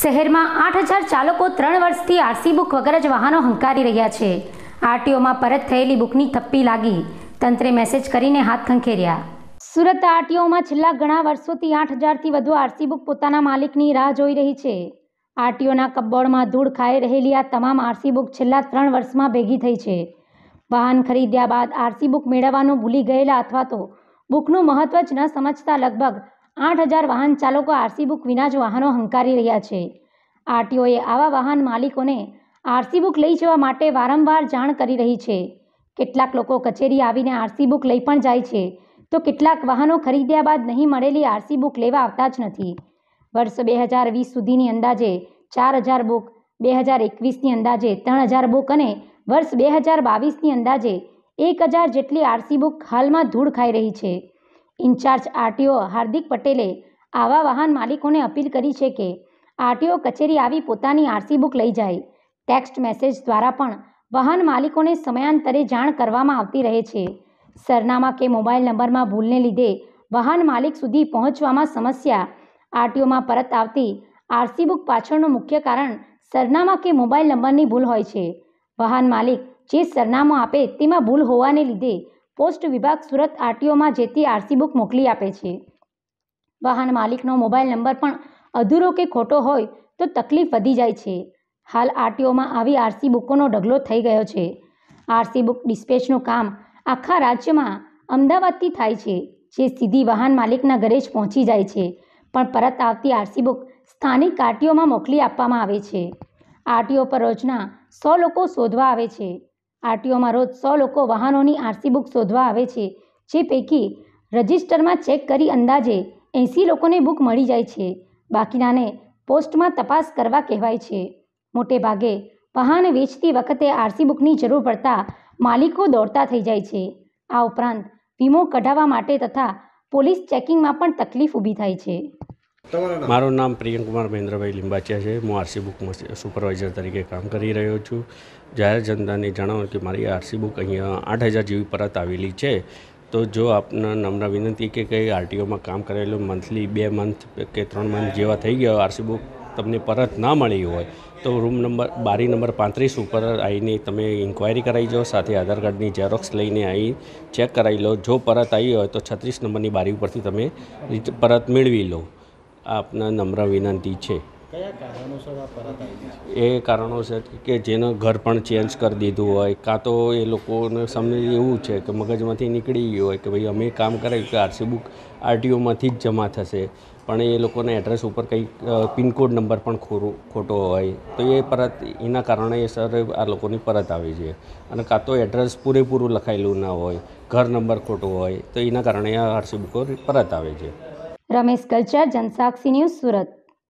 શહેરમાં આઠ હજાર ચાલકો ત્રણ વર્ષથી આરસી બુક વગર જ વાહનો હંકારી રહ્યા છે આરટીઓમાં પરત થયેલી બુકની થપ્પી લાગી તંત્રે મેસેજ કરીને હાથ ખંખેર્યા સુરત આરટીઓમાં છેલ્લા ઘણા વર્ષોથી આઠ હજારથી વધુ આરસી બુક પોતાના માલિકની રાહ જોઈ રહી છે આરટીઓના કબોર્ડમાં ધૂળ ખાઈ રહેલી આ તમામ આરસી બુક છેલ્લા ત્રણ વર્ષમાં ભેગી થઈ છે વાહન ખરીદ્યા બાદ આરસી બુક મેળવવાનું ભૂલી ગયેલા અથવા તો બુકનું મહત્વ જ ન સમજતા લગભગ આઠ હજાર વાહન ચાલકો આરસી બુક વિના જ વાહનો હંકારી રહ્યા છે આરટીઓએ આવા વાહન માલિકોને આરસી બુક લઈ જવા માટે વારંવાર જાણ કરી રહી છે કેટલાક લોકો કચેરી આવીને આરસી બુક લઈ પણ જાય છે તો કેટલાક વાહનો ખરીદ્યા બાદ નહીં મળેલી આરસી બુક લેવા આવતા જ નથી વર્ષ બે હજાર વીસ સુધીની અંદાજે ચાર હજાર બુક બે હજાર એકવીસની અંદાજે ત્રણ હજાર બુક અને વર્ષ બે હજાર બાવીસની અંદાજે એક હજાર જેટલી આરસી બુક હાલમાં ધૂળ ખાઈ રહી છે ઇન્ચાર્જ આરટીઓ હાર્દિક પટેલે આવા વાહન માલિકોને અપીલ કરી છે કે આરટીઓ કચેરી આવી પોતાની આરસી બુક લઈ જાય ટેક્સ્ટ મેસેજ દ્વારા પણ વાહન માલિકોને સમયાંતરે જાણ કરવામાં આવતી રહે છે સરનામા કે મોબાઈલ નંબરમાં ભૂલને લીધે વાહન માલિક સુધી પહોંચવામાં સમસ્યા આરટીઓમાં પરત આવતી આરસી બુક પાછળનું મુખ્ય કારણ સરનામા કે મોબાઈલ નંબરની ભૂલ હોય છે વાહન માલિક જે સરનામું આપે તેમાં ભૂલ હોવાને લીધે પોસ્ટ વિભાગ સુરત આરટીઓમાં જેથી આરસી બુક મોકલી આપે છે વાહન માલિકનો મોબાઈલ નંબર પણ અધૂરો કે ખોટો હોય તો તકલીફ વધી જાય છે હાલ આરટીઓમાં આવી આરસી બુકોનો ઢગલો થઈ ગયો છે આરસી બુક ડિસ્પેચનું કામ આખા રાજ્યમાં અમદાવાદથી થાય છે જે સીધી વાહન માલિકના ઘરે જ પહોંચી જાય છે પણ પરત આવતી આરસી બુક સ્થાનિક આરટીઓમાં મોકલી આપવામાં આવે છે આરટીઓ પર રોજના સો લોકો શોધવા આવે છે આરટીઓમાં રોજ સો લોકો વાહનોની આરસી બુક શોધવા આવે છે જે પૈકી રજિસ્ટરમાં ચેક કરી અંદાજે એંસી લોકોને બુક મળી જાય છે બાકીનાને પોસ્ટમાં તપાસ કરવા કહેવાય છે મોટે ભાગે વાહન વેચતી વખતે આરસી બુકની જરૂર પડતા માલિકો દોડતા થઈ જાય છે આ ઉપરાંત વીમો કઢાવવા માટે તથા પોલીસ ચેકિંગમાં પણ તકલીફ ઊભી થાય છે મારું નામ પ્રિયંકુમાર મહેન્દ્રભાઈ લિંબાચિયા છે હું આરસી બુકમાં સુપરવાઇઝર તરીકે કામ કરી રહ્યો છું જાહેર જનતાને જણાવું કે મારી આરસી બુક અહીંયા આઠ હજાર જેવી પરત આવેલી છે તો જો આપના નમ્ર વિનંતી કે કંઈ આરટીઓમાં કામ કરેલું મંથલી બે મંથ કે ત્રણ મંથ જેવા થઈ ગયા આરસી બુક તમને પરત ના મળી હોય તો રૂમ નંબર બારી નંબર પાંત્રીસ ઉપર આવીને તમે ઇન્ક્વાયરી કરાવી જાઓ સાથે આધાર કાર્ડની ઝેરોક્સ લઈને આવી ચેક કરાવી લો જો પરત આવી હોય તો છત્રીસ નંબરની બારી ઉપરથી તમે પરત મેળવી લો આપના નમ્ર વિનંતી છે એ કારણોસર કે જેનો ઘર પણ ચેન્જ કરી દીધું હોય કાં તો એ લોકોને સમજ એવું છે કે મગજમાંથી નીકળી ગયું હોય કે ભાઈ અમે કામ કરાવ્યું કે આરસી બુક આરટીઓમાંથી જ જમા થશે પણ એ લોકોને એડ્રેસ ઉપર કંઈક પિનકોડ નંબર પણ ખોરો ખોટો હોય તો એ પરત એના કારણે એ સર આ લોકોની પરત આવે છે અને કાં તો એડ્રેસ પૂરેપૂરું લખાયેલું ના હોય ઘર નંબર ખોટો હોય તો એના કારણે આ આરસી બુકો પરત આવે છે રમેશ કલચા જનસાક્ષી ન્યૂઝ સુરત